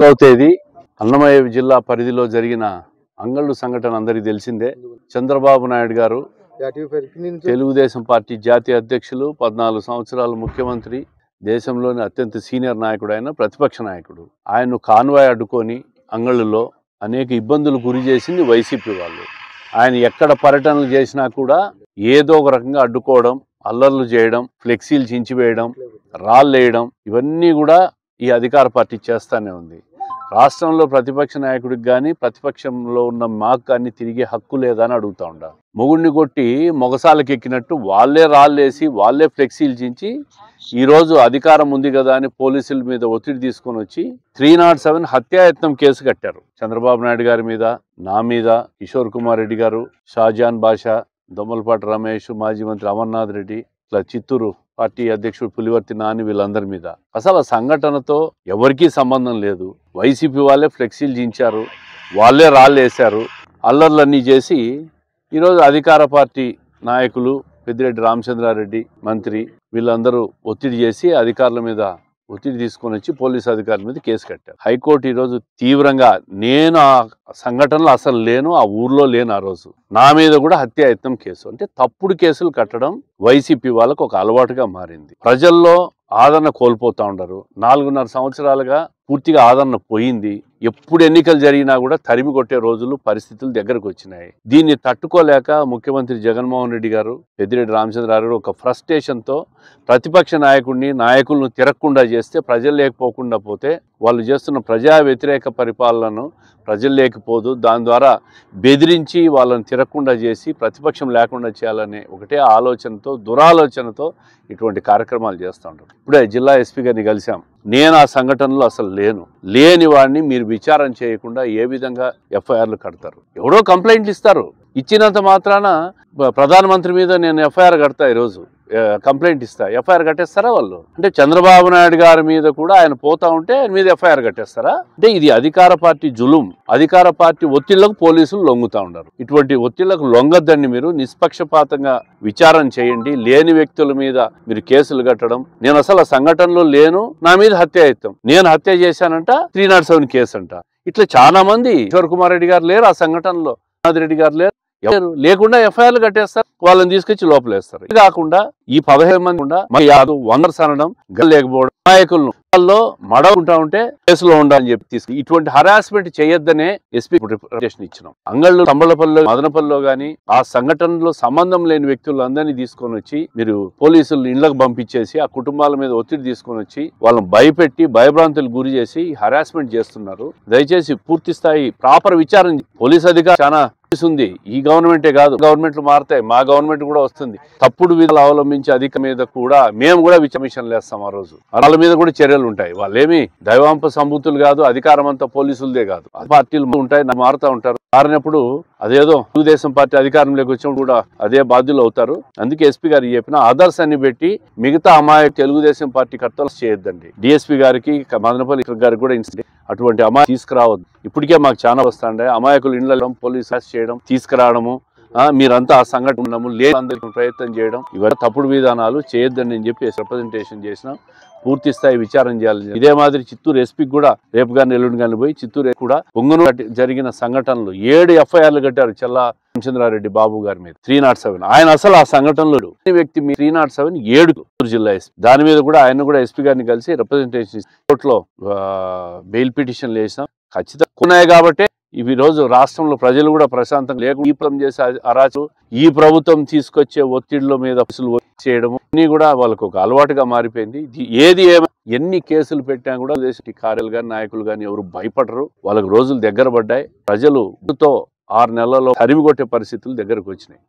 ఒకటవ తేదీ అన్నమయ్య జిల్లా పరిధిలో జరిగిన అంగళ్ళు సంఘటన అందరికీ తెలిసిందే చంద్రబాబు నాయుడు గారు తెలుగుదేశం పార్టీ జాతీయ అధ్యక్షులు పద్నాలుగు సంవత్సరాలు ముఖ్యమంత్రి దేశంలోని అత్యంత సీనియర్ నాయకుడు ఆయన ప్రతిపక్ష నాయకుడు ఆయన్ను కాన్వాయ్ అడ్డుకొని అంగళ్ళులో అనేక ఇబ్బందులు గురి చేసింది వైసీపీ వాళ్ళు ఆయన ఎక్కడ పర్యటనలు చేసినా కూడా ఏదో ఒక రకంగా అడ్డుకోవడం అల్లర్లు చేయడం ఫ్లెక్సీలు చించివేయడం రాళ్ళు వేయడం ఇవన్నీ కూడా ఈ అధికార పార్టీ చేస్తానే ఉంది రాష్ట్రంలో ప్రతిపక్ష నాయకుడికి కానీ ప్రతిపక్షంలో ఉన్న మాకు కానీ తిరిగే హక్కు లేదని అడుగుతా ఉండ మొగుడిని కొట్టి మొగసాలకు ఎక్కినట్టు వాళ్ళే రాళ్ళేసి వాళ్ళే ఫ్లెక్సీలు చించి ఈరోజు అధికారం ఉంది కదా అని పోలీసుల మీద ఒత్తిడి తీసుకొని వచ్చి త్రీ నాట్ సెవెన్ హత్యాయత్నం కేసు కట్టారు చంద్రబాబు నాయుడు గారి మీద నా మీద కిషోర్ కుమార్ రెడ్డి గారు షాజాన్ బాషా దొమ్మలపాటి రమేష్ మాజీ మంత్రి అమర్నాథ్ రెడ్డి ఇట్లా చిత్తూరు పార్టీ అధ్యక్షుడు పులివర్తి నాని వీళ్ళందరి మీద అసలు సంఘటనతో ఎవరికీ సంబంధం లేదు వైసీపీ వాళ్ళే ఫ్లెక్సీలు దించారు వాళ్ళే రాళ్ళు వేశారు అల్లర్లన్నీ చేసి ఈరోజు అధికార పార్టీ నాయకులు పెద్దిరెడ్డి రామచంద్రారెడ్డి మంత్రి వీళ్ళందరూ ఒత్తిడి చేసి అధికారుల మీద ఒత్తిడి తీసుకొని వచ్చి పోలీస్ అధికారుల మీద కేసు కట్టారు హైకోర్టు ఈరోజు తీవ్రంగా నేను ఆ సంఘటనలు అసలు లేను ఆ ఊర్లో లేను ఆ రోజు నా మీద కూడా హత్యాయత్నం కేసు అంటే తప్పుడు కేసులు కట్టడం వైసీపీ వాళ్ళకు ఒక అలవాటుగా మారింది ప్రజల్లో ఆదరణ కోల్పోతూ ఉండరు నాలుగున్నర సంవత్సరాలుగా పూర్తిగా ఆదరణ పోయింది ఎప్పుడు ఎన్నికలు జరిగినా కూడా తరిమి కొట్టే రోజులు పరిస్థితులు దగ్గరకు వచ్చినాయి దీన్ని తట్టుకోలేక ముఖ్యమంత్రి జగన్మోహన్ రెడ్డి గారు పెద్దిరెడ్డి రామచంద్రారెడ్డి ఒక ఫ్రస్ట్రేషన్తో ప్రతిపక్ష నాయకుడిని నాయకులను తిరగకుండా చేస్తే ప్రజలు లేకపోకుండా పోతే వాళ్ళు చేస్తున్న ప్రజా వ్యతిరేక పరిపాలనను ప్రజలు లేకపోదు దాని ద్వారా బెదిరించి వాళ్ళని తిరగకుండా చేసి ప్రతిపక్షం లేకుండా చేయాలనే ఒకటే ఆలోచనతో దురాలోచనతో ఇటువంటి కార్యక్రమాలు చేస్తూ ఉంటారు ఇప్పుడే జిల్లా ఎస్పీ గారిని కలిశాం నేను ఆ సంఘటనలో అసలు లేను లేని వాడిని మీరు విచారం చేయకుండా ఏ విధంగా ఎఫ్ఐఆర్లు కడతారు ఎవడో కంప్లైంట్లు ఇస్తారు ఇచ్చినంత మాత్రాన ప్రధానమంత్రి మీద నేను ఎఫ్ఐఆర్ కడతా ఈరోజు కంప్లైంట్ ఇస్తా ఎఫ్ఐఆర్ కట్టేస్తారా వాళ్ళు అంటే చంద్రబాబు నాయుడు గారి మీద కూడా ఆయన పోతా ఉంటే మీద ఎఫ్ఐఆర్ కట్టేస్తారా అంటే ఇది అధికార పార్టీ జులుం అధికార పార్టీ ఒత్తిళ్లకు పోలీసులు లొంగుతా ఉన్నారు ఇటువంటి ఒత్తిళ్లకు లొంగద్దండి మీరు నిష్పక్షపాతంగా విచారం చేయండి లేని వ్యక్తుల మీద మీరు కేసులు కట్టడం నేను అసలు సంఘటనలో లేను నా మీద హత్య అవుతాం నేను హత్య చేశానంట త్రీ నాట్ సెవెన్ కేసు అంట ఇట్లా చాలా మంది కిషోర్ కుమార్ రెడ్డి గారు లేరు ఆ సంఘటనలో రెడ్డి గారు లేరు ఎవరు లేకుండా ఎఫ్ఐఆర్లు కట్టేస్తారు వాళ్ళని తీసుకొచ్చి లోపలేస్తారు ఇది కాకుండా ఈ పదహైదు మంది కూడా మరి యాదవ్ వందర్స్ అనడం లేకపోవడం నాయకులను వాళ్ళలో ఉంటా ఉంటే కేసులో ఉండాలని చెప్పి తీసుకు ఇటువంటి హరాస్మెంట్ చేయొద్దనే ఎస్పీ రిప్రజెంటేషన్ ఇచ్చినాం అంగళ్ళు తమ్మలపల్లిలో మదనపల్లిలో గాని ఆ సంఘటనలో సంబంధం లేని వ్యక్తులు అందరినీ తీసుకొని వచ్చి మీరు పోలీసులు ఇళ్లకు పంపించేసి ఆ కుటుంబాల మీద ఒత్తిడి తీసుకొని వచ్చి వాళ్ళని భయపెట్టి భయభ్రాంతులు గురి చేసి హరాస్మెంట్ చేస్తున్నారు దయచేసి పూర్తి స్థాయి ప్రాపర్ విచారం పోలీస్ అధికారి చాలా ఉంది ఈ గవర్నమెంటే కాదు గవర్నమెంట్లు మారతాయి మా గవర్నమెంట్ కూడా వస్తుంది తప్పుడు విధాలు అవలంబించే అధిక మీద కూడా మేము కూడా విచమిషన్ లేస్తాం ఆ రోజు వాళ్ళ మీద కూడా చర్యలు ఉంటాయి వాళ్ళేమి దైవాంప సంబూతులు కాదు అధికారం అంతా పోలీసులదే కాదు పార్టీలు ఉంటాయి మారుతా ఉంటారు మారినప్పుడు అదేదో తెలుగుదేశం పార్టీ అధికారంలోకి వచ్చినప్పుడు కూడా అదే బాధ్యులు అవుతారు అందుకే ఎస్పీ గారు చెప్పిన ఆదర్శ పెట్టి మిగతా అమాయ తెలుగుదేశం పార్టీ కర్తలు చేయొద్దండి డిఎస్పీ గారికి మదనపల్లి గారికి కూడా ఇన్సిడెంట్ అటువంటి అమాయ తీసుకురావద్దు ఇప్పటికే మాకు చాలా వస్తాండే అమాయకులు ఇండ్లలో పోలీస్ చేయడం తీసుకురావడము మీరంతా ఆ సంఘటనము లేదు ప్రయత్నం చేయడం ఇవన్నీ తప్పుడు విధానాలు చేయొద్దని నేను చెప్పి రిప్రజెంటేషన్ చేసిన పూర్తి స్థాయి విచారం చేయాలి ఇదే మాదిరి చిత్తూరు ఎస్పీకి కూడా రేపు కానీ ఎల్లుండి కానీ పోయి చిత్తూరు కూడా పొంగును జరిగిన సంఘటనలు ఏడు ఎఫ్ఐఆర్లు కట్టారు చల్లా రామచంద్రారెడ్డి బాబు గారి మీద త్రీ నాట్ సెవెన్ ఆయన అసలు ఆ సంఘటనలో వ్యక్తి మీ త్రీ నాట్ సెవెన్ ఏడు జిల్లా ఎస్పీ దాని మీద కూడా ఆయన కూడా ఎస్పీ గారిని కలిసి రిప్రజెంటేషన్ కోర్టులో బెయిల్ పిటిషన్లు వేసాం ఖచ్చితంగా ఉన్నాయి కాబట్టి ఇవి రోజు రాష్ట్రంలో ప్రజలు కూడా ప్రశాంతంగా లేకుండా ఈ ప్రం చేసే అరాచు ఈ ప్రభుత్వం తీసుకొచ్చే ఒత్తిడిల మీద అసలు చేయడం అన్ని కూడా వాళ్ళకు ఒక అలవాటుగా మారిపోయింది ఏది ఏమైనా ఎన్ని కేసులు పెట్టినా కూడా దేశ కార్యాలు కానీ నాయకులు కానీ ఎవరు భయపడరు వాళ్ళకు రోజులు దగ్గర పడ్డాయి ప్రజలుతో ఆరు నెలల్లో తరిమి కొట్టే పరిస్థితులు దగ్గరకు వచ్చినాయి